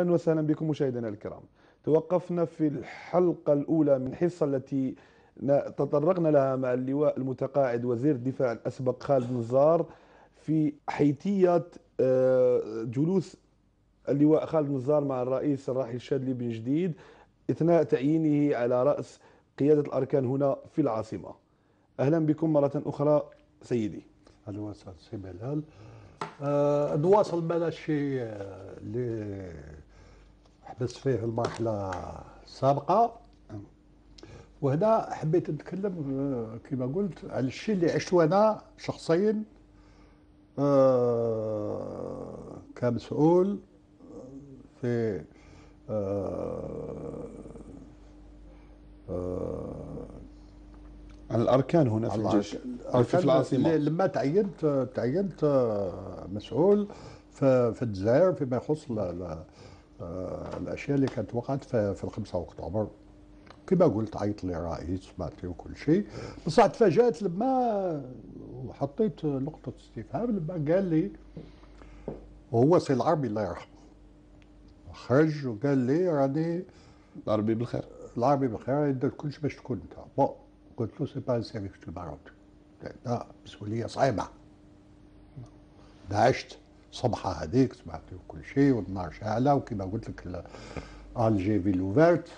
اهلا وسهلا بكم مشاهدينا الكرام. توقفنا في الحلقه الاولى من الحصه التي تطرقنا لها مع اللواء المتقاعد وزير الدفاع الاسبق خالد نزار في حيثيه آه، جلوس اللواء خالد نزار مع الرئيس الراحل شادلي بن جديد اثناء تعيينه على راس قياده الاركان هنا في العاصمه. اهلا بكم مره اخرى سيدي. اهلا وسهلا سي بلال. آه، نواصل بلاش آه، بس فيه المرحلة السابقة وهنا حبيت نتكلم آه، كما قلت على الشيء اللي عشته أنا شخصيا آه، كمسؤول في على آه، الاركان هنا في الجيش في العاصمه لما تعينت تعينت مسؤول في الجزائر فيما يخص الاشياء اللي كانت وقعت في 5 اكتوبر كما قلت عيط لي رئيس ماتي وكل شيء بصح تفاجات لما وحطيت نقطه استفهام لما قال لي وهو سي العربي الله يرحمه خرج وقال لي راني العربي بالخير العربي بالخير راني ندير كلش باش تكون انت بون قلت له سي با ان سيرفيس دو مسؤوليه صعيبه دعشت صبحة هذيك سمعت كل شيء والنار شاعلة وكما قلت لك الجي في لوفيرت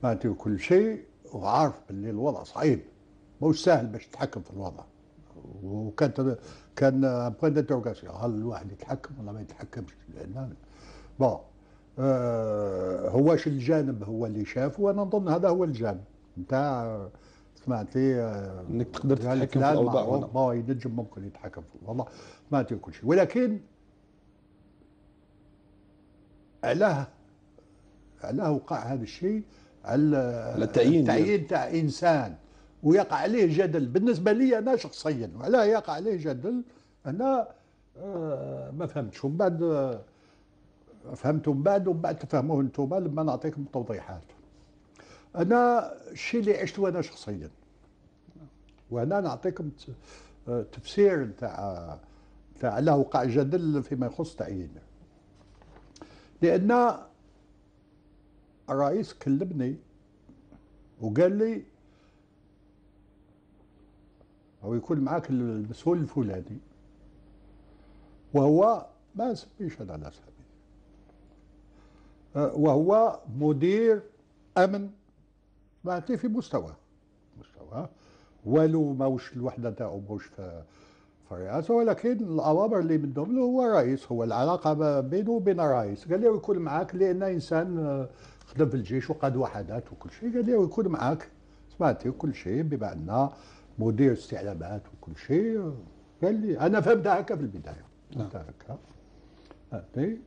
سمعت كل شيء وعارف باللي الوضع صعيب مش سهل باش تتحكم في الوضع وكانت كان بوان دانتروغاسيون هل الواحد يتحكم ولا ما يتحكمش لان بون آه واش الجانب هو اللي شافه وانا نظن هذا هو الجانب نتاع آه، سمعت لي آه، انك تقدر تتحكم في الوضع هو ينجم ممكن يتحكم في الوضع سمعت كل شيء ولكن علاه علاه وقع هذا الشيء على التعيين التعيين يعني. تاع انسان ويقع عليه جدل بالنسبه لي انا شخصيا وعلاه يقع عليه جدل انا آه ما فهمتش ومن بعد آه من بعد ومن بعد تفهموه انتم لما نعطيكم التوضيحات انا الشيء اللي عشته انا شخصيا وانا نعطيكم آه، تفسير تاع تاع علاه وقع جدل فيما يخص تعيينه لأن الرئيس كلمني وقال لي أو يكون معاك المسؤول الفلاني وهو ما نسميش أنا على سامي وهو مدير أمن معناتي في مستواه مستواه والو ماهوش الوحدة تاعو ماهوش في هذا ولكن الأوامر اللي من ضمن هو رئيس هو العلاقة بينه وبين الرئيس قال له يكون معك لأن إنسان آه، خدم في الجيش وقاد وحدات وكل شيء قال له يكون معك سمعتي وكل شيء بما أن مدير استعلامات وكل شيء قال لي أنا فهمت هكا في البداية نعم. فهمت هكا فهمتي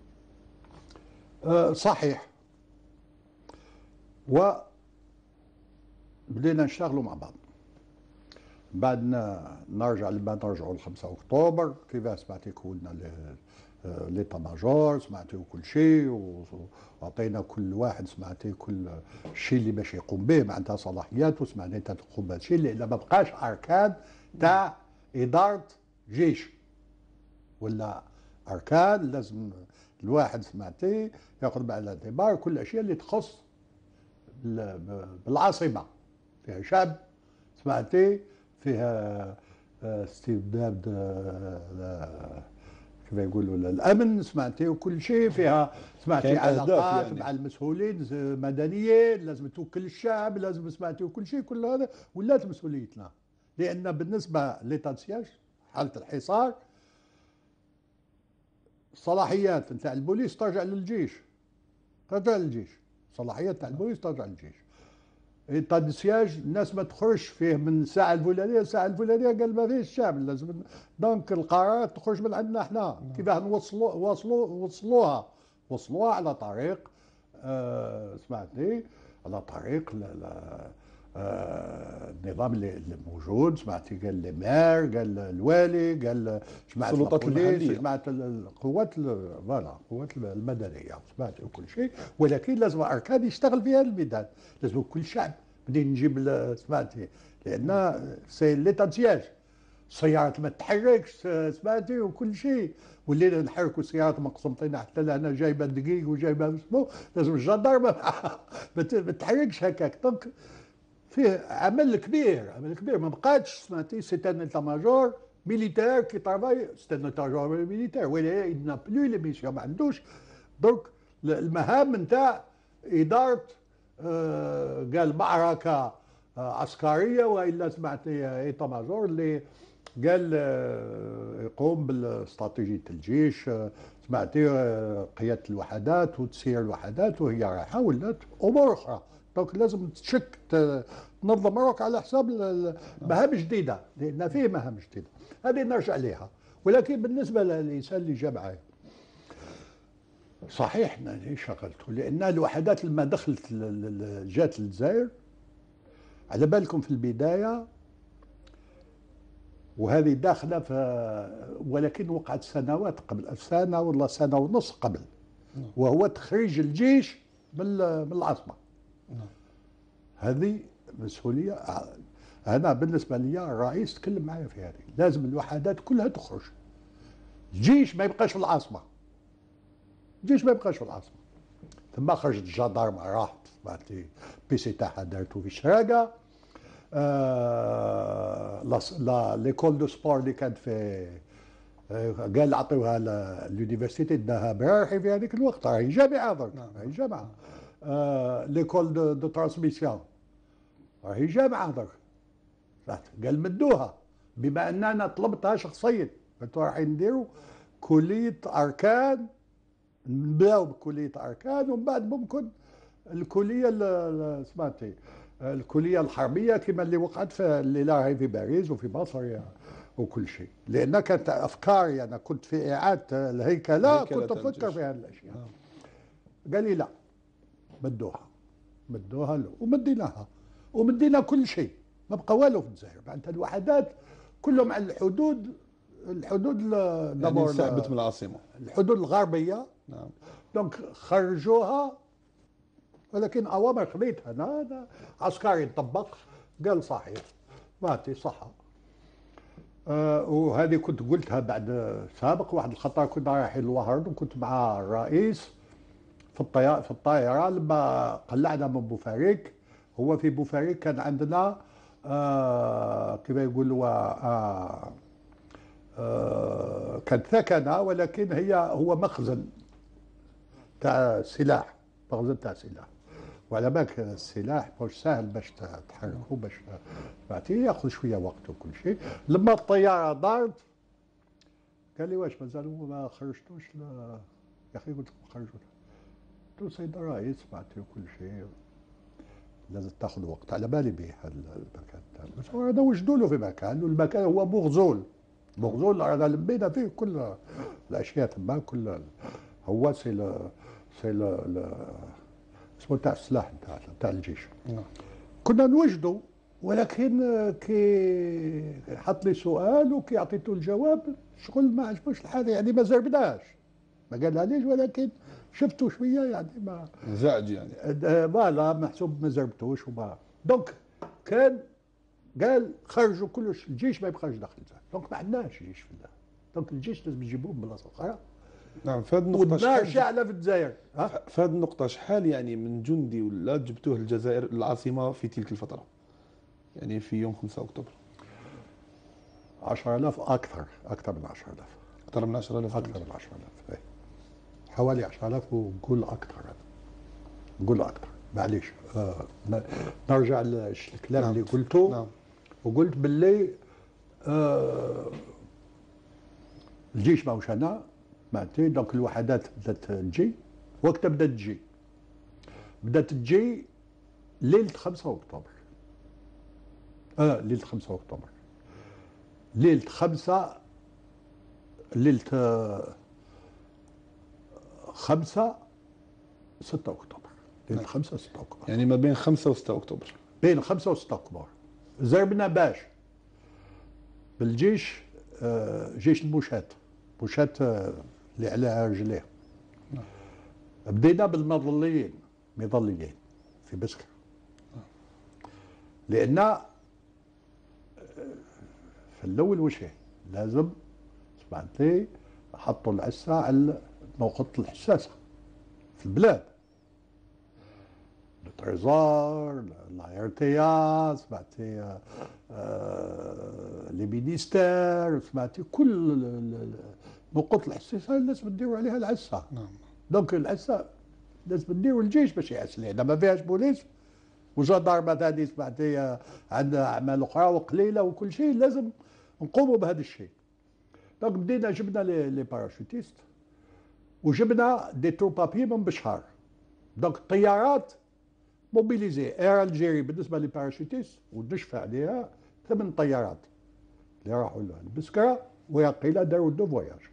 آه، صحيح و بدينا نشتغلوا مع بعض بعدنا نرجع لما نرجعوا ل 5 اكتوبر كيفاه سمعتيكوا لي ليتا ماجور سمعتي كل شيء وعطينا كل واحد سمعتي كل شيء اللي باش يقوم به معناتها صلاحياته انت تقوم بهذا الشيء لان ما بقاش اركان تاع اداره جيش ولا اركان لازم الواحد سمعتي ياخذ بعين الاعتبار كل الاشياء اللي تخص بالعاصمه فيها شعب سمعتي فيها استبداد آه، آه، آه، كما يقولوا الامن سمعتي وكل شيء فيها سمعتي علاقات يعني. مع المسؤولين مدنيين لازم توكل الشعب لازم سمعتي وكل شيء كل هذا ولات مسؤوليتنا لان بالنسبه ليطا سياج حاله الحصار الصلاحيات نتاع البوليس ترجع للجيش ترجع للجيش الصلاحيات تاع البوليس ترجع للجيش ايطا سياج الناس ما تخرجش فيه من الساعه الفلانيه الساعه الفلانيه قال ما فيش الشعب لازم دونك القرارات تخرج من عندنا احنا كيفاه نوصلوا وصلوا وصلوها وصلوها على طريق آه سمعتني على طريق لا لا آه، النظام اللي موجود سمعت قال لي قال الوالي قال سمعت السلطات المحليه سمعت القوات فوالا القوات المدنيه سمعت كل شيء ولكن لازم اركان يشتغل في هذا الميدان لازم كل شعب منين نجيب سمعتي لان سي ليتانسياج السيارات ما تتحركش سمعتي وكل شيء ولينا نحركوا السيارات مقسمطين حتى لهنا جايبه دقيق وجايبه اسمه لازم الجدار ما تتحركش هكاك دونك فيه عمل كبير عمل كبير ما بقاتش سمعتي سيت ان ايتا ماجور ميليتير كي ترافاي سيت إيه، ان ايتا ماجور ميليتير ولا عندنا بلو لي ميسيون ما عندوش دونك المهام نتاع اداره آه قال معركه آه عسكريه والا سمعتي ايتا ماجور اللي قال آه، يقوم بالاستراتيجيه الجيش آه، سمعتي آه، قياده الوحدات وتسيير الوحدات وهي رايحه ولات امور اخرى دونك لازم تشك تنظم روحك على حساب مهام جديده لان فيه مهام جديده هذه نرجع لها ولكن بالنسبه للانسان اللي جا صحيح صحيح شغلته لان الوحدات لما دخلت جات الجزائر على بالكم في البدايه وهذه داخله في ولكن وقعت سنوات قبل سنه والله سنه ونص قبل نعم. وهو تخريج الجيش من العاصمه نعم. هذه مسؤولية أنا بالنسبة لي الرئيس تكلم معايا في هذه لازم الوحدات كلها تخرج الجيش ما يبقاش في العاصمة الجيش ما يبقاش في العاصمة ثم خرجت الجدارم راحت معناتي بيسي تاعها دارتو في شراقة آه لا ليكول دو سبور اللي كانت في آه، قال عطيوها لليونيفرسيتي داها براحي في هذيك الوقت راهي جامعه درك راهي نعم. جامعه آه، ليكول دو, دو ترانسميسيون راهي جامعه هذاك قال مدوها بما ان انا طلبتها شخصيا قلت رايحين نديروا كليه اركان نبداو بكليه اركان ومن بعد ممكن الكليه سمعتي الكليه الحربيه كما اللي وقعت في اللي في باريس وفي مصر يعني وكل شيء لان كانت افكاري يعني انا كنت في اعاده الهيكله كنت افكر في هذه الاشياء نعم. قال لي لا مدوها مدوها له ومديناها ومدينا كل شيء ما بقى والو في الجزائر معناتها الوحدات كلهم على الحدود الحدود يعني انسحبت من العاصمه الحدود الغربيه نعم دونك خرجوها ولكن اوامر خذيتها انا, عسكري طبق قال صحيح ماتي صحة آه، وهذه كنت قلتها بعد سابق واحد الخطا كنا رايحين الوهران وكنت مع الرئيس في الطيار في الطائرة لما قلعنا من بوفاريك هو في بوفاريك كان عندنا آه كما يقولوا آه آه كانت ثكنة ولكن هي هو مخزن تاع سلاح مخزن تاع سلاح وعلى بالك السلاح مش سهل باش تحركه باش ياخذ شويه وقت وكل شيء لما الطياره دارت قال لي واش مازال ما خرجتوش يا اخي قلت لكم خرجونا قلت له سيد الرئيس بعتيه كل شيء لازم تاخذ وقت على بالي به المكان ده بس هو وجدوا له في مكان والمكان هو مغزول مغزول هذا لبينا فيه كل الاشياء تما كل هو سي ل... سي ل... ل... اسمه تاع السلاح تاع تاع الجيش نعم. كنا نوجدوا ولكن كي حط لي سؤال وكي عطيته الجواب شغل ما عجبوش الحال يعني ما زربناش ما قالها ليش ولكن شفتوا شويه يعني ما زعج يعني آه، ما لا محسوب ما زربتوش وما دونك كان قال خرجوا كلش الجيش ما يبقاش داخل دونك ما عندناش جيش في الدار دونك الجيش لازم يجيبوه من بلاصه اخرى نعم في هذه النقطة والنار شاعلة في الجزائر في هذه النقطة شحال يعني من جندي ولا جبتوه الجزائر العاصمة في تلك الفترة؟ يعني في يوم 5 أكتوبر 10000 أكثر أكثر من 10000 أكثر من 10000 أكثر من 10000 حوالي 10000 ونقول اكثر جول اكثر معلش آه نرجع للكلام نعم. اللي قلته نعم. وقلت باللي آه الجيش ماهوش انا معناتها دونك الوحدات بدات تجي وقتها بدات تجي بدات تجي ليله 5 اكتوبر اه ليله 5 اكتوبر ليله 5 ليله آه، 5 6 اكتوبر بين 5 و 6 اكتوبر يعني ما بين 5 و6 اكتوبر بين 5 و6 اكتوبر زربنا باش بالجيش آه، جيش المشاة مشاة اللي عليها رجليه نعم. بدينا بالمظليين مظليين في بسكر لان آه، في الاول وش لازم سمعت لي حطوا العسه على موقط الحساسة في البلاد لو تريزور لاير سمعتي آه، آه، لي مينيستير سمعتي كل نقط الحساسة لازم نديروا عليها العسة نعم دونك العسة لازم نديروا الجيش باش يعس لنا ما فيهاش بوليس وجدار مثلا سمعتي آه، عندنا اعمال اخرى وقليله وكل شيء لازم نقوموا بهذا الشيء دونك بدينا جبنا لي باراشوتيست وجبنا دي بابي من بشهر دونك طيارات موبيليزي اير الجيري بالنسبه للباراشوتيس ودشف عليها ثمان طيارات اللي راحوا لها البسكره وقيل داروا دو فواياج